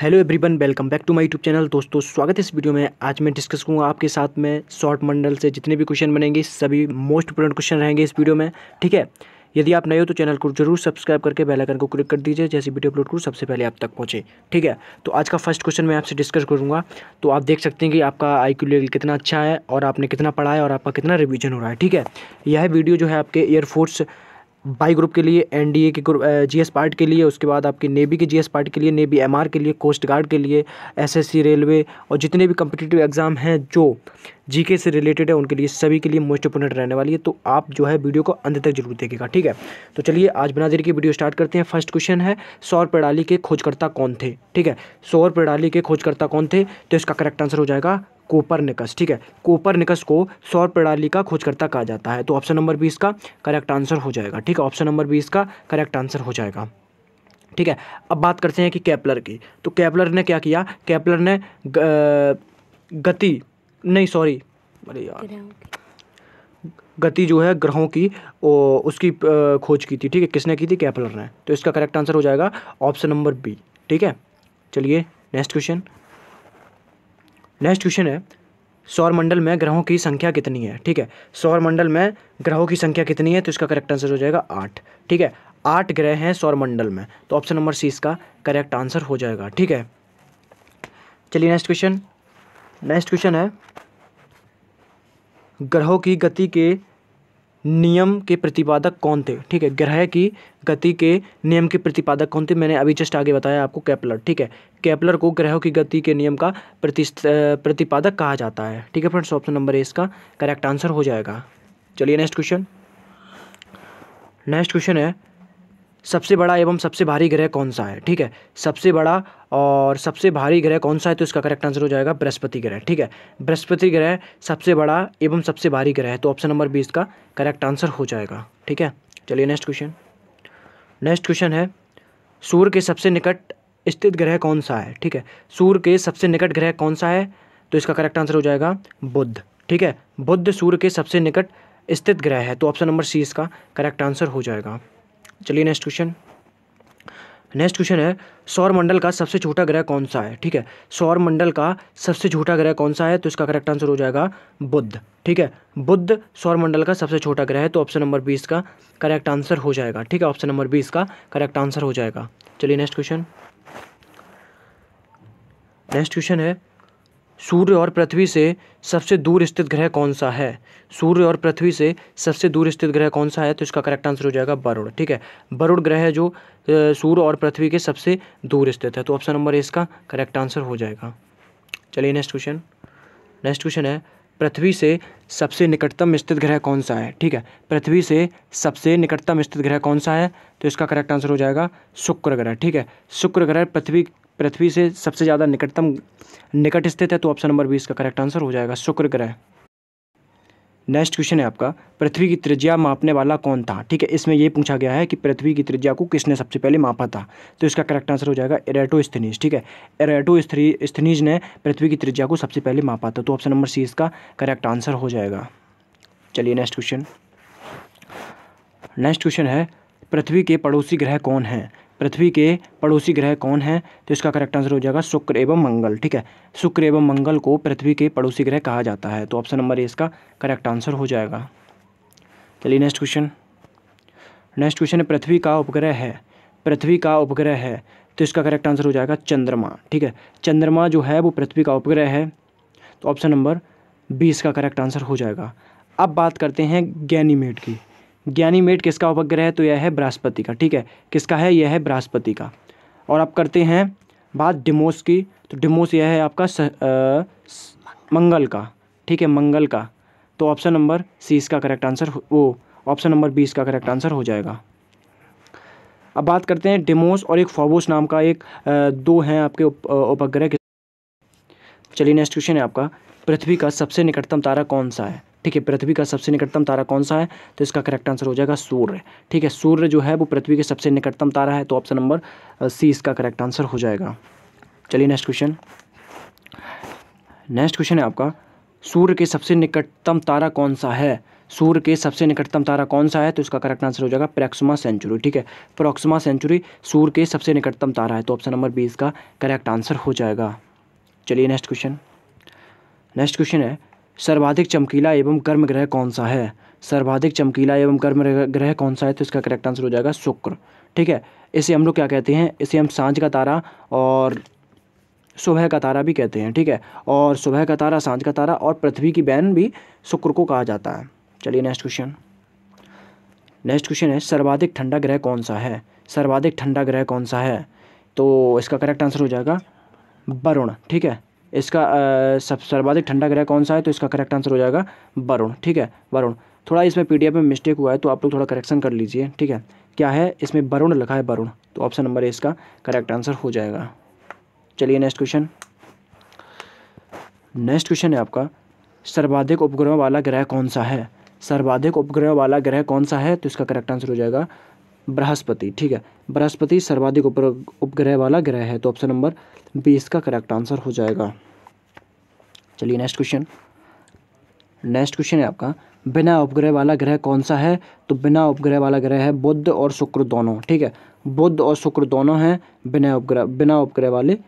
hello everyone welcome back to my YouTube channel दोस्तों स्वागत है इस वीडियो में आज मैं डिस्कस करूंगा आपके साथ में शॉर्ट मंडल से जितने भी क्वेश्चन बनेंगे सभी मोस्ट इंपोर्टेंट क्वेश्चन रहेंगे इस वीडियो में ठीक है यदि आप नए हो तो चैनल को जरूर सब्सक्राइब करके बेल आइकन को क्लिक कर दीजिए जैसे वीडियो अपलोड करूँ सबसे पहले आप तक पहुँचे ठीक है तो आज का फर्स्ट क्वेश्चन मैं आपसे डिस्कस करूँगा तो आप देख सकते हैं कि आपका आई क्यू लेवल कितना अच्छा है और आपने कितना पढ़ा है और आपका कितना रिविजन हो रहा है ठीक है यह वीडियो जो है आपके एयरफोर्स बाई ग्रुप के लिए एनडीए के ग्रुप जीएस पार्ट के लिए उसके बाद आपके नेवी के जीएस पार्ट के लिए नेवी एमआर के लिए कोस्ट गार्ड के लिए एसएससी रेलवे और जितने भी कम्पिटिटिव एग्ज़ाम हैं जो जीके से रिलेटेड है उनके लिए सभी के लिए मोस्ट इंपोर्टेंट रहने वाली है तो आप जो है वीडियो को अंत तक जरूर देखेगा ठीक है तो चलिए आज बना देर की वीडियो स्टार्ट करते हैं फर्स्ट क्वेश्चन है सौर प्रणाली के खोजकर्ता कौन थे ठीक है सौर प्रणाली के खोजकर्ता कौन थे तो इसका करेक्ट आंसर हो जाएगा कोपरनिकस ठीक है कोपरनिकस को सौर प्रणाली का खोजकर्ता कहा जाता है तो ऑप्शन नंबर बीस का करेक्ट आंसर हो जाएगा ठीक है ऑप्शन नंबर बीस का करेक्ट आंसर हो जाएगा ठीक है अब बात करते हैं कि कैपलर की तो कैपलर ने क्या किया कैपलर ने गति नहीं सॉरी अरे यार गति जो है ग्रहों की ओ, उसकी खोज की थी ठीक है किसने की थी कैपलर ने तो इसका करेक्ट आंसर हो जाएगा ऑप्शन नंबर बी ठीक है चलिए नेक्स्ट क्वेश्चन नेक्स्ट क्वेश्चन है सौरमंडल में ग्रहों की संख्या कितनी है ठीक है सौरमंडल में ग्रहों की संख्या कितनी है तो इसका करेक्ट आंसर हो जाएगा आठ ठीक है आठ ग्रह हैं सौरमंडल में तो ऑप्शन नंबर सी इसका करेक्ट आंसर हो जाएगा ठीक है चलिए नेक्स्ट क्वेश्चन नेक्स्ट क्वेश्चन है ग्रहों की गति के नियम के प्रतिपादक कौन थे ठीक है ग्रह की गति के नियम के प्रतिपादक कौन थे मैंने अभी जस्ट आगे बताया आपको कैपलर ठीक है कैपलर को ग्रहों की गति के नियम का प्रति प्रतिपादक कहा जाता है ठीक है फ्रेंड्स ऑप्शन नंबर ए इसका करेक्ट आंसर हो जाएगा चलिए नेक्स्ट क्वेश्चन नेक्स्ट क्वेश्चन है सबसे बड़ा एवं सबसे भारी ग्रह कौन सा है ठीक है सबसे बड़ा और सबसे भारी ग्रह कौन सा है तो इसका करेक्ट आंसर हो जाएगा बृहस्पति ग्रह ठीक है बृहस्पति ग्रह सबसे बड़ा एवं सबसे भारी ग्रह है तो ऑप्शन नंबर बी इसका करेक्ट आंसर हो जाएगा ठीक है चलिए नेक्स्ट क्वेश्चन नेक्स्ट क्वेश्चन है सूर्य के सबसे निकट स्थित ग्रह कौन सा है ठीक है सूर्य के सबसे निकट ग्रह कौन सा है तो इसका करेक्ट आंसर हो जाएगा बुद्ध ठीक है बुद्ध सूर्य के सबसे निकट स्थित ग्रह है तो ऑप्शन नंबर सी इसका करेक्ट आंसर हो जाएगा चलिए नेक्स्ट क्वेश्चन नेक्स्ट क्वेश्चन है सौर मंडल का सबसे छोटा ग्रह कौन सा है ठीक है सौर मंडल का सबसे छोटा ग्रह कौन सा है तो इसका करेक्ट आंसर हो जाएगा बुद्ध ठीक है बुद्ध सौर मंडल का सबसे छोटा ग्रह है तो ऑप्शन नंबर बीस का करेक्ट आंसर हो जाएगा ठीक है ऑप्शन नंबर बीस का करेक्ट आंसर हो जाएगा चलिए नेक्स्ट क्वेश्चन नेक्स्ट क्वेश्चन है सूर्य और पृथ्वी से सबसे दूर स्थित ग्रह कौन सा है सूर्य और पृथ्वी से सबसे दूर स्थित ग्रह कौन सा है तो इसका करेक्ट आंसर हो जाएगा बरुड़ ठीक है बरुड़ ग्रह है जो सूर्य और पृथ्वी के सबसे दूर स्थित है तो ऑप्शन नंबर ए इसका करेक्ट आंसर हो जाएगा चलिए नेक्स्ट क्वेश्चन नेक्स्ट क्वेश्चन है पृथ्वी से सबसे निकटतम स्थित ग्रह कौन सा है ठीक है पृथ्वी से सबसे निकटतम स्थित ग्रह कौन सा है तो इसका करेक्ट आंसर हो जाएगा शुक्र ग्रह ठीक है शुक्र ग्रह पृथ्वी पृथ्वी से सबसे ज़्यादा निकटतम निकट स्थित है तो ऑप्शन नंबर बी इसका करेक्ट आंसर हो जाएगा शुक्र ग्रह नेक्स्ट क्वेश्चन है आपका पृथ्वी की त्रिज्या मापने वाला कौन था ठीक है इसमें यह पूछा गया है कि पृथ्वी की त्रिज्या को किसने सबसे पहले मापा था तो इसका करेक्ट आंसर हो जाएगा एरेटो स्थनीज ठीक है एरेटो स्थनीज ने पृथ्वी की त्रिज्या को सबसे पहले मापा था तो ऑप्शन नंबर सी इसका करेक्ट आंसर हो जाएगा चलिए नेक्स्ट क्वेश्चन नेक्स्ट क्वेश्चन है पृथ्वी के पड़ोसी ग्रह कौन हैं पृथ्वी के पड़ोसी ग्रह कौन है तो इसका करेक्ट आंसर हो जाएगा शुक्र एवं मंगल ठीक है शुक्र एवं मंगल को पृथ्वी के पड़ोसी ग्रह कहा जाता है तो ऑप्शन नंबर ए इसका करेक्ट आंसर हो जाएगा चलिए नेक्स्ट क्वेश्चन नेक्स्ट क्वेश्चन है पृथ्वी का उपग्रह है पृथ्वी का उपग्रह है तो इसका करेक्ट आंसर हो जाएगा चंद्रमा ठीक है चंद्रमा जो है वो पृथ्वी का उपग्रह है तो ऑप्शन नंबर बी इसका करेक्ट आंसर हो जाएगा अब बात करते हैं गैनीमेड की ज्ञानी मेट किसका उपग्रह है तो यह है बृहस्पति का ठीक है किसका है यह है बृहस्पति का और आप करते हैं बात डिमोस की तो डिमोस यह है आपका स, आ, स, मंगल का ठीक है मंगल का तो ऑप्शन नंबर सी इसका करेक्ट आंसर वो ऑप्शन नंबर बी इसका करेक्ट आंसर हो जाएगा अब बात करते हैं डिमोस और एक फॉबोस नाम का एक आ, दो हैं आपके उप, उपग्रह चलिए नेक्स्ट क्वेश्चन है आपका पृथ्वी का सबसे निकटतम तारा कौन सा है ठीक है पृथ्वी का सबसे निकटतम तारा कौन सा है तो इसका करेक्ट आंसर हो जाएगा सूर्य ठीक है सूर्य जो है वो पृथ्वी के सबसे निकटतम तारा है तो ऑप्शन नंबर सी इसका करेक्ट आंसर हो जाएगा चलिए नेक्स्ट क्वेश्चन नेक्स्ट क्वेश्चन है आपका सूर्य के सबसे निकटतम तारा कौन सा है सूर्य के सबसे निकटतम तारा कौन सा है तो इसका करेक्ट आंसर हो जाएगा प्रैक्समा सेंचुरी ठीक है प्रोक्समा सेंचुरी सूर्य के सबसे निकटतम तारा है तो ऑप्शन नंबर बी इसका करेक्ट आंसर हो जाएगा चलिए नेक्स्ट क्वेश्चन नेक्स्ट क्वेश्चन है सर्वाधिक चमकीला एवं कर्म ग्रह कौन सा है सर्वाधिक चमकीला एवं कर्म ग्रह कौन सा है तो इसका करेक्ट आंसर हो जाएगा शुक्र ठीक है इसे हम लोग क्या कहते हैं इसे हम सांझ का तारा और सुबह का तारा भी कहते हैं ठीक है और सुबह का तारा सांझ का तारा और पृथ्वी की बहन भी शुक्र को कहा जाता है चलिए नेक्स्ट क्वेश्चन नेक्स्ट क्वेश्चन है सर्वाधिक ठंडा ग्रह कौन सा है सर्वाधिक ठंडा ग्रह कौन सा है तो इसका करेक्ट आंसर हो जाएगा वरुण ठीक है इसका सब सर्वाधिक ठंडा ग्रह कौन सा है तो इसका करेक्ट आंसर हो जाएगा वरुण ठीक है वरुण थोड़ा इसमें पीडीएफ में मिस्टेक हुआ है तो आप लोग थोड़ा करेक्शन कर लीजिए ठीक है क्या है इसमें वरुण लिखा है वरुण तो ऑप्शन नंबर ए इसका करेक्ट आंसर हो जाएगा चलिए नेक्स्ट क्वेश्चन नेक्स्ट क्वेश्चन है आपका सर्वाधिक उपग्रह वाला ग्रह कौन सा है सर्वाधिक उपग्रह वाला ग्रह कौन सा है तो इसका करेक्ट आंसर हो जाएगा बृहस्पति ठीक है बृहस्पति सर्वाधिक उपग्रह वाला ग्रह है तो ऑप्शन नंबर बी इसका करेक्ट आंसर हो जाएगा चलिए नेक्स्ट क्वेश्चन नेक्स्ट क्वेश्चन है आपका बिना उपग्रह वाला ग्रह कौन सा है तो बिना उपग्रह वाला ग्रह है बुद्ध और शुक्र दोनों ठीक है बुद्ध और शुक्र दोनों हैं बिना उपग्रह बिना उपग्रह वाले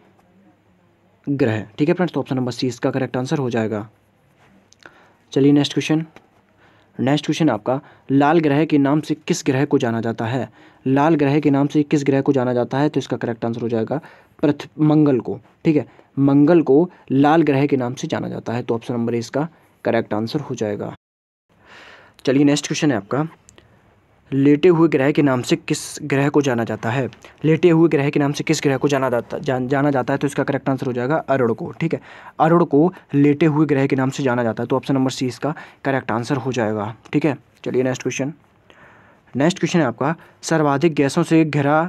ग्रह ठीक है फ्रेंड्स तो ऑप्शन नंबर सी इसका करेक्ट आंसर हो जाएगा चलिए नेक्स्ट क्वेश्चन नेक्स्ट क्वेश्चन आपका लाल ग्रह के नाम से किस ग्रह को जाना जाता है लाल ग्रह के नाम से किस ग्रह को जाना जाता है तो इसका करेक्ट आंसर हो जाएगा पृथ मंगल को ठीक है मंगल को लाल ग्रह के नाम से जाना जाता है तो ऑप्शन नंबर इसका करेक्ट आंसर हो जाएगा चलिए नेक्स्ट क्वेश्चन है आपका लेटे हुए ग्रह के नाम से किस ग्रह को जाना जाता है लेटे हुए ग्रह के नाम से किस ग्रह को जाना जाता जान, जाना जाता है तो इसका करेक्ट आंसर हो जाएगा अरुण को ठीक है अरुण को लेटे हुए ग्रह के नाम से जाना जाता है तो ऑप्शन नंबर सी इसका करेक्ट आंसर हो जाएगा ठीक है चलिए नेक्स्ट क्वेश्चन नेक्स्ट क्वेश्चन है आपका सर्वाधिक गैसों से घिरा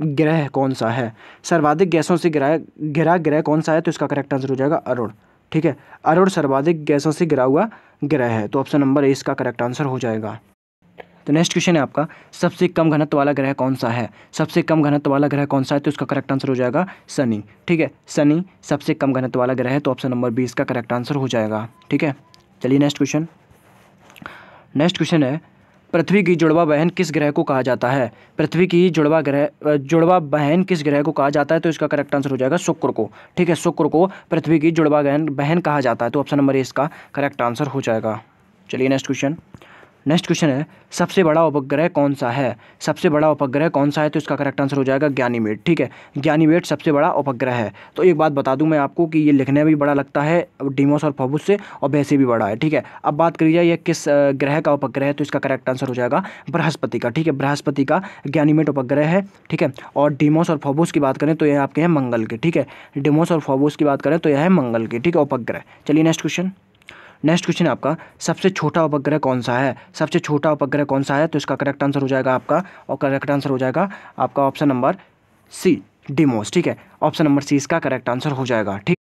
ग्रह कौन सा है सर्वाधिक गैसों से घिरा घिरा ग्रह कौन सा है तो इसका करेक्ट आंसर हो जाएगा अरुण ठीक है अरुण सर्वाधिक गैसों से घिरा हुआ ग्रह है तो ऑप्शन नंबर ए इसका करेक्ट आंसर हो जाएगा तो नेक्स्ट क्वेश्चन है आपका सबसे कम घनत्व वाला ग्रह कौन सा है सबसे कम घनत्व वाला ग्रह कौन सा है तो इसका करेक्ट आंसर हो जाएगा शनि ठीक है शनि सबसे कम घनत्व वाला ग्रह है तो ऑप्शन नंबर बी इसका करेक्ट आंसर हो जाएगा ठीक है चलिए नेक्स्ट क्वेश्चन नेक्स्ट क्वेश्चन है पृथ्वी की जुड़वा बहन किस ग्रह को कहा जाता है पृथ्वी की जुड़वा ग्रह जुड़वा बहन किस ग्रह को कहा जाता है तो इसका करेक्ट आंसर हो जाएगा शुक्र को ठीक है शुक्र को पृथ्वी की जुड़वा बहन बहन कहा जाता है तो ऑप्शन नंबर ए इसका करेक्ट आंसर हो जाएगा चलिए नेक्स्ट क्वेश्चन नेक्स्ट क्वेश्चन है सबसे बड़ा उपग्रह कौन सा है सबसे बड़ा उपग्रह कौन सा है तो इसका करेक्ट आंसर हो जाएगा ज्ञानीमेट ठीक है ज्ञानीमेट सबसे बड़ा उपग्रह है तो एक बात बता दूं मैं आपको कि ये लिखने में भी बड़ा लगता है डीमोस और फोबुस से और वैसे भी बड़ा है ठीक है अब बात करी जाए ये किस ग्रह का उपग्रह है तो इसका करेक्ट आंसर हो जाएगा बृहस्पति का ठीक है बृहस्पति का ज्ञानीमेट उपग्रह है ठीक है और डीमोस और फोबुस की बात करें तो यह आपके हैं मंगल के ठीक है डिमोस और फोबुस की बात करें तो यह है मंगल के ठीक है उपग्रह चलिए नेक्स्ट क्वेश्चन नेक्स्ट क्वेश्चन है आपका सबसे छोटा उपग्रह कौन सा है सबसे छोटा उपग्रह कौन सा है तो इसका करेक्ट आंसर हो जाएगा आपका और करेक्ट आंसर हो जाएगा आपका ऑप्शन नंबर सी डिमोस ठीक है ऑप्शन नंबर सी इसका करेक्ट आंसर हो जाएगा ठीक